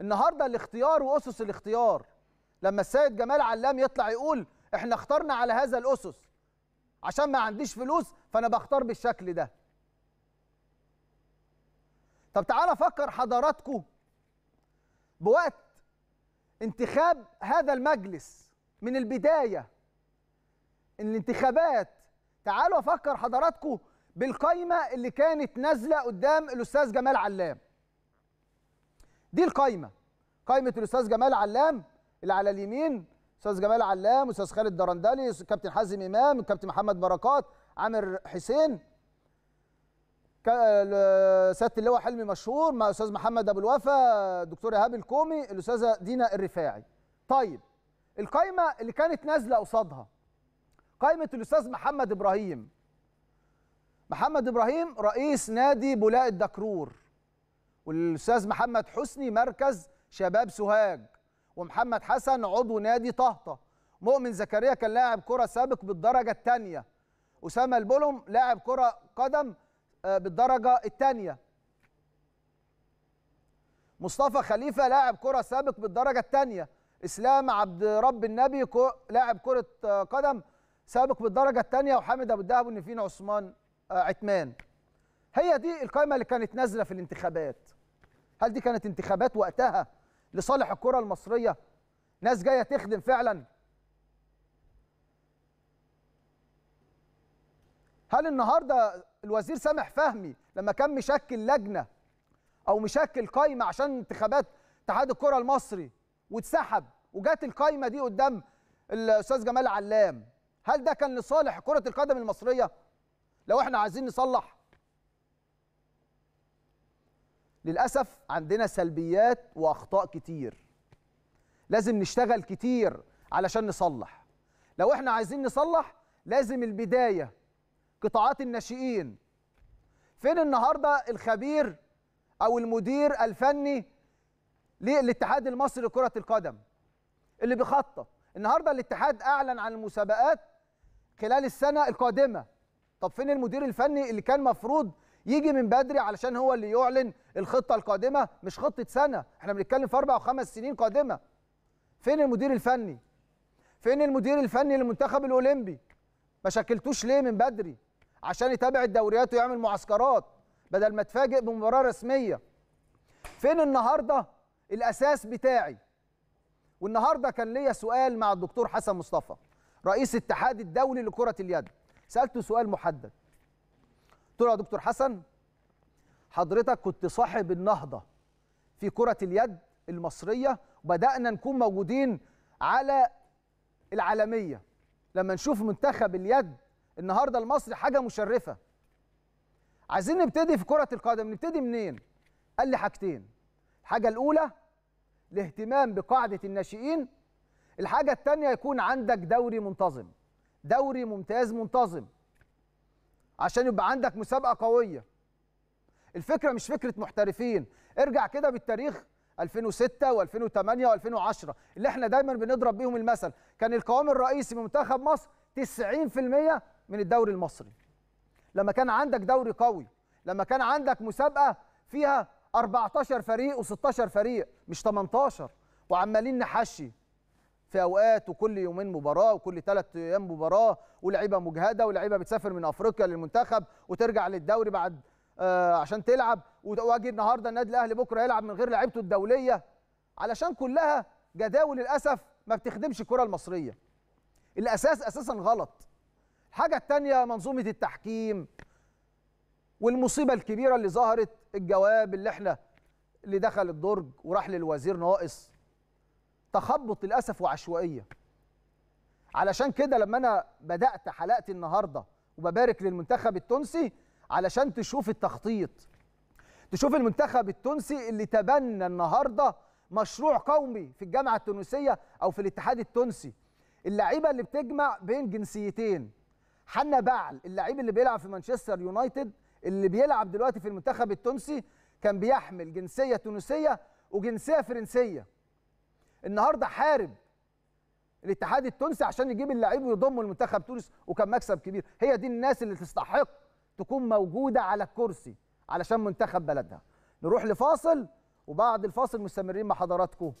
النهارده الاختيار واسس الاختيار لما السيد جمال علام يطلع يقول احنا اخترنا على هذا الاسس عشان ما عنديش فلوس فانا بختار بالشكل ده طب تعالى فكر حضراتكم بوقت انتخاب هذا المجلس من البدايه الانتخابات تعالوا افكر حضراتكم بالقايمه اللي كانت نازله قدام الاستاذ جمال علام دي القايمه قايمه الاستاذ جمال علام اللي على اليمين استاذ جمال علام استاذ خالد درندلي كابتن حازم امام كابتن محمد بركات عامر حسين سياده اللواء حلمي مشهور مع استاذ محمد ابو الوفا دكتور ايهاب الكومي الاستاذه دينا الرفاعي طيب القايمه اللي كانت نازله قصادها قايمه الاستاذ محمد ابراهيم محمد ابراهيم رئيس نادي بولاء الدكرور والاستاذ محمد حسني مركز شباب سوهاج ومحمد حسن عضو نادي طهطة مؤمن زكريا كان لاعب كرة سابق بالدرجة الثانية أسامة البولم لاعب كرة قدم آه، بالدرجة الثانية مصطفى خليفة لاعب كرة سابق بالدرجة الثانية إسلام عبد رب النبي لاعب كرة آه، قدم سابق بالدرجة الثانية وحامد أبو الدهب والنفين عثمان آه، عتمان هي دي القائمة اللي كانت نازلة في الانتخابات هل دي كانت انتخابات وقتها لصالح الكره المصريه ناس جايه تخدم فعلا هل النهارده الوزير سامح فهمي لما كان مشكل لجنه او مشكل قايمه عشان انتخابات اتحاد الكره المصري واتسحب وجات القايمه دي قدام الاستاذ جمال علام هل ده كان لصالح كره القدم المصريه لو احنا عايزين نصلح للأسف عندنا سلبيات وأخطاء كتير لازم نشتغل كتير علشان نصلح لو احنا عايزين نصلح لازم البداية قطاعات الناشئين فين النهاردة الخبير أو المدير الفني للاتحاد المصري لكرة القدم اللي بيخطط النهاردة الاتحاد أعلن عن المسابقات خلال السنة القادمة طب فين المدير الفني اللي كان مفروض يجي من بدري علشان هو اللي يعلن الخطه القادمه مش خطه سنه احنا بنتكلم في اربع وخمس سنين قادمه فين المدير الفني فين المدير الفني للمنتخب الاولمبي ما شكلتوش ليه من بدري عشان يتابع الدوريات ويعمل معسكرات بدل ما تفاجئ بمباراه رسميه فين النهارده الاساس بتاعي والنهارده كان ليا سؤال مع الدكتور حسن مصطفى رئيس الاتحاد الدولي لكره اليد سالته سؤال محدد قلت له يا دكتور حسن حضرتك كنت صاحب النهضه في كره اليد المصريه وبدانا نكون موجودين على العالميه لما نشوف منتخب اليد النهارده المصري حاجه مشرفه عايزين نبتدي في كره القدم نبتدي منين قال لي حاجتين الحاجه الاولى الاهتمام بقاعده الناشئين الحاجه الثانيه يكون عندك دوري منتظم دوري ممتاز منتظم عشان يبقى عندك مسابقه قويه الفكره مش فكره محترفين ارجع كده بالتاريخ 2006 و2008 و2010 اللي احنا دايما بنضرب بيهم المثل كان القوام الرئيسي منتخب مصر 90% من الدوري المصري لما كان عندك دوري قوي لما كان عندك مسابقه فيها 14 فريق و16 فريق مش 18 وعمالين نحشي في اوقات وكل يومين مباراه وكل ثلاث ايام مباراه ولاعيبه مجهده ولاعيبه بتسافر من افريقيا للمنتخب وترجع للدوري بعد آه عشان تلعب واجي النهارده النادي الاهلي بكره يلعب من غير لعيبته الدوليه علشان كلها جداول للاسف ما بتخدمش الكره المصريه الاساس اساسا غلط الحاجه الثانيه منظومه التحكيم والمصيبه الكبيره اللي ظهرت الجواب اللي احنا اللي دخل الدرج وراح للوزير ناقص تخبط للاسف وعشوائيه علشان كده لما انا بدات حلقتي النهارده وببارك للمنتخب التونسي علشان تشوف التخطيط تشوف المنتخب التونسي اللي تبنى النهارده مشروع قومي في الجامعه التونسيه او في الاتحاد التونسي اللعيبه اللي بتجمع بين جنسيتين حنا بعل اللعيب اللي بيلعب في مانشستر يونايتد اللي بيلعب دلوقتي في المنتخب التونسي كان بيحمل جنسيه تونسيه وجنسيه فرنسيه النهارده حارب الاتحاد التونسي عشان يجيب اللاعب ويضمه لمنتخب تونس وكان مكسب كبير هي دي الناس اللي تستحق تكون موجوده على الكرسي علشان منتخب بلدها نروح لفاصل وبعد الفاصل مستمرين مع حضراتكم